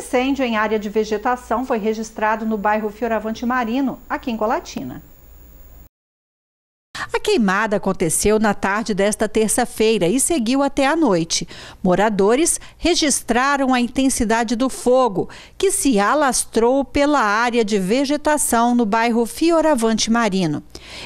incêndio em área de vegetação foi registrado no bairro Fioravante Marino, aqui em Colatina. A queimada aconteceu na tarde desta terça-feira e seguiu até a noite. Moradores registraram a intensidade do fogo, que se alastrou pela área de vegetação no bairro Fioravante Marino.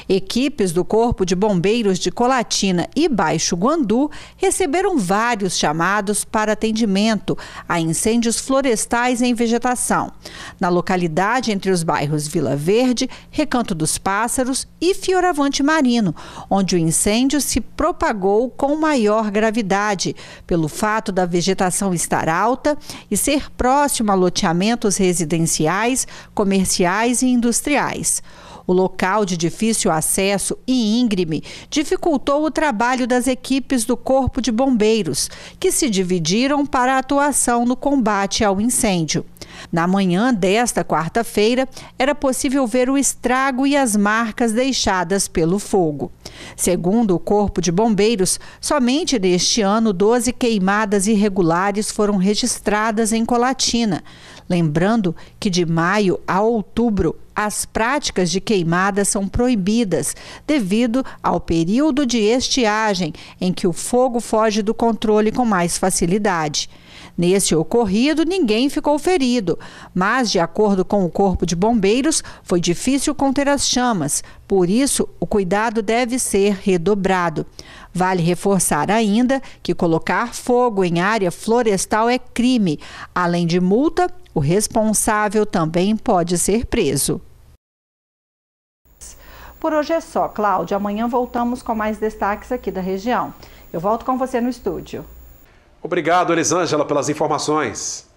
Equipes do Corpo de Bombeiros de Colatina e Baixo Guandu receberam vários chamados para atendimento a incêndios florestais em vegetação. Na localidade entre os bairros Vila Verde, Recanto dos Pássaros e Fioravante Marino, onde o incêndio se propagou com maior gravidade, pelo fato da vegetação estar alta e ser próximo a loteamentos residenciais, comerciais e industriais. O local de difícil acesso e íngreme dificultou o trabalho das equipes do Corpo de Bombeiros, que se dividiram para a atuação no combate ao incêndio. Na manhã desta quarta-feira, era possível ver o estrago e as marcas deixadas pelo fogo. Segundo o Corpo de Bombeiros, somente neste ano 12 queimadas irregulares foram registradas em Colatina. Lembrando que de maio a outubro as práticas de queimada são proibidas devido ao período de estiagem em que o fogo foge do controle com mais facilidade. Neste ocorrido, ninguém ficou ferido, mas, de acordo com o Corpo de Bombeiros, foi difícil conter as chamas, por isso, o cuidado deve ser redobrado. Vale reforçar ainda que colocar fogo em área florestal é crime. Além de multa, o responsável também pode ser preso. Por hoje é só, Cláudia. Amanhã voltamos com mais destaques aqui da região. Eu volto com você no estúdio. Obrigado, Elisângela, pelas informações.